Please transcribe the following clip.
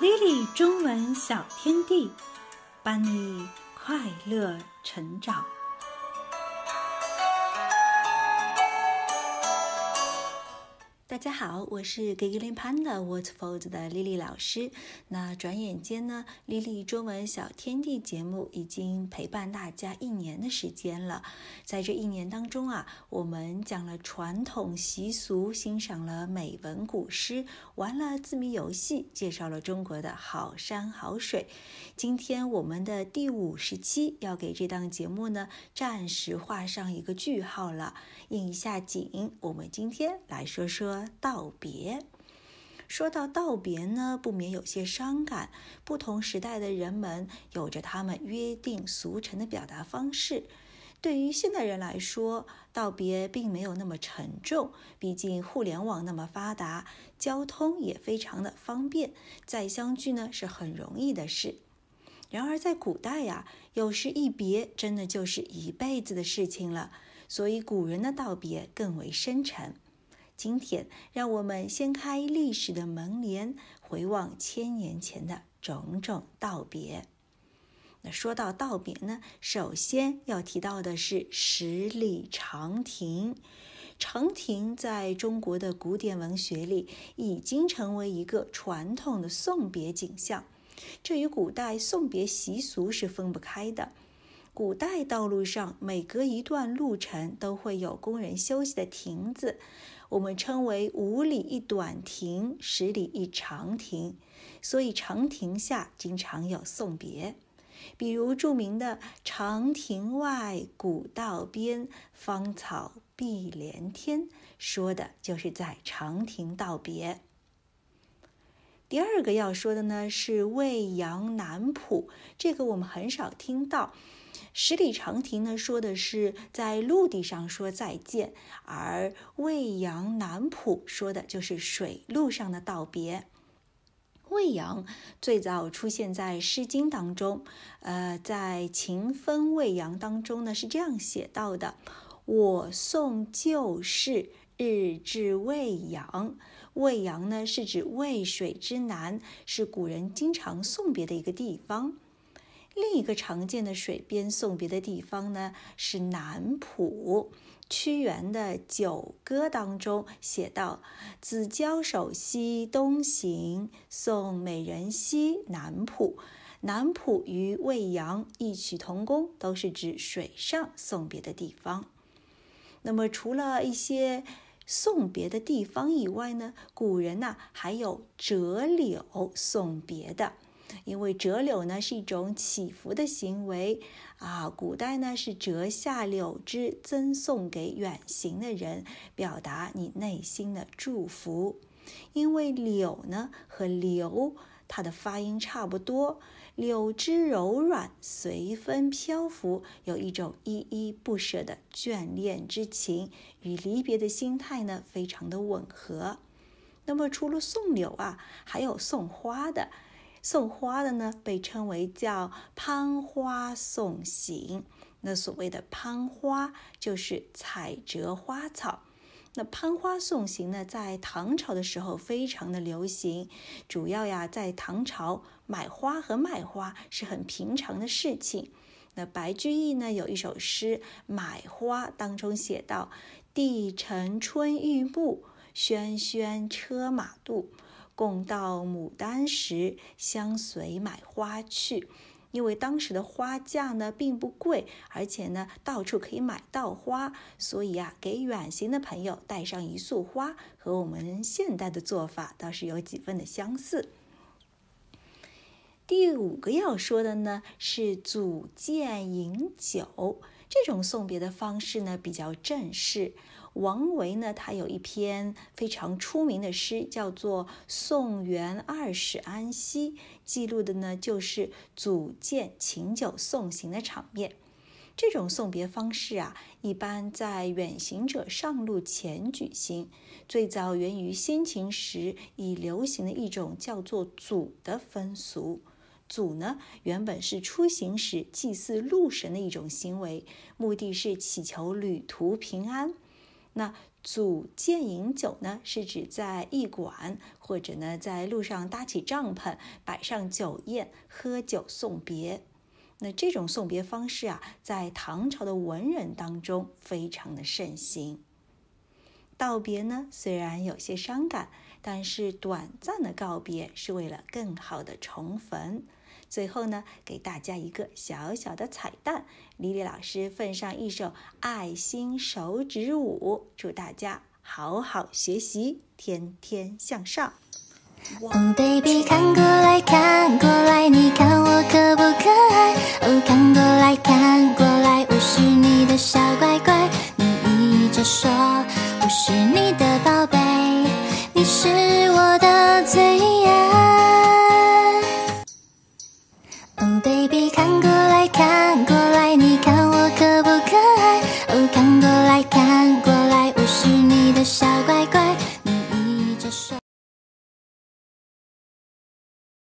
Lily 中文小天地，伴你快乐成长。大家好，我是 g i 格 g 潘的 What f a l l 的 Lily 老师。那转眼间呢，Lily 中文小天地节目已经陪伴大家一年的时间了。在这一年当中啊，我们讲了传统习俗，欣赏了美文古诗，玩了字谜游戏，介绍了中国的好山好水。今天我们的第五十期要给这档节目呢，暂时画上一个句号了。应一下景，我们今天来说说。道别，说到道别呢，不免有些伤感。不同时代的人们有着他们约定俗成的表达方式。对于现代人来说，道别并没有那么沉重，毕竟互联网那么发达，交通也非常的方便，再相聚呢是很容易的事。然而在古代呀，有时一别真的就是一辈子的事情了，所以古人的道别更为深沉。今天，让我们掀开历史的门帘，回望千年前的种种道别。那说到道别呢，首先要提到的是十里长亭。长亭在中国的古典文学里已经成为一个传统的送别景象，这与古代送别习俗是分不开的。古代道路上，每隔一段路程都会有工人休息的亭子，我们称为五里一短亭，十里一长亭。所以长亭下经常有送别，比如著名的“长亭外，古道边，芳草碧连天”，说的就是在长亭道别。第二个要说的呢是未央南浦，这个我们很少听到。十里长亭呢，说的是在陆地上说再见，而未央南浦说的就是水路上的道别。未央最早出现在《诗经》当中，呃，在《秦风未央》当中呢是这样写到的：“我送旧事，日至未央。”未央呢是指渭水之南，是古人经常送别的一个地方。”另一个常见的水边送别的地方呢，是南浦。屈原的《九歌》当中写到：“子交首西东行，送美人兮南浦。”南浦与未央异曲同工，都是指水上送别的地方。那么，除了一些送别的地方以外呢，古人呢还有折柳送别的。因为折柳呢是一种祈福的行为啊，古代呢是折下柳枝赠送给远行的人，表达你内心的祝福。因为柳呢和留它的发音差不多，柳枝柔软，随风漂浮，有一种依依不舍的眷恋之情，与离别的心态呢非常的吻合。那么除了送柳啊，还有送花的。送花的呢，被称为叫攀花送行。那所谓的攀花，就是采折花草。那攀花送行呢，在唐朝的时候非常的流行。主要呀，在唐朝买花和卖花是很平常的事情。那白居易呢有一首诗《买花》当中写道：“帝城春欲暮，喧喧车马度。”共到牡丹时，相随买花去。因为当时的花价呢并不贵，而且呢到处可以买到花，所以啊，给远行的朋友带上一束花，和我们现代的做法倒是有几分的相似。第五个要说的呢是组建饮酒，这种送别的方式呢比较正式。王维呢，他有一篇非常出名的诗，叫做《送元二使安西》，记录的呢就是组建请酒送行的场面。这种送别方式啊，一般在远行者上路前举行。最早源于先秦时已流行的一种叫做“祖”的风俗。祖呢，原本是出行时祭祀路神的一种行为，目的是祈求旅途平安。那组建饮酒呢，是指在驿馆或者呢在路上搭起帐篷，摆上酒宴，喝酒送别。那这种送别方式啊，在唐朝的文人当中非常的盛行。道别呢，虽然有些伤感，但是短暂的告别是为了更好的重逢。最后呢，给大家一个小小的彩蛋，李李老师奉上一首爱心手指舞，祝大家好好学习，天天向上。Oh baby，看过来看过来，你看我可不可爱？Oh，看过来看过来，我是你的小乖乖。是你的宝贝，你是。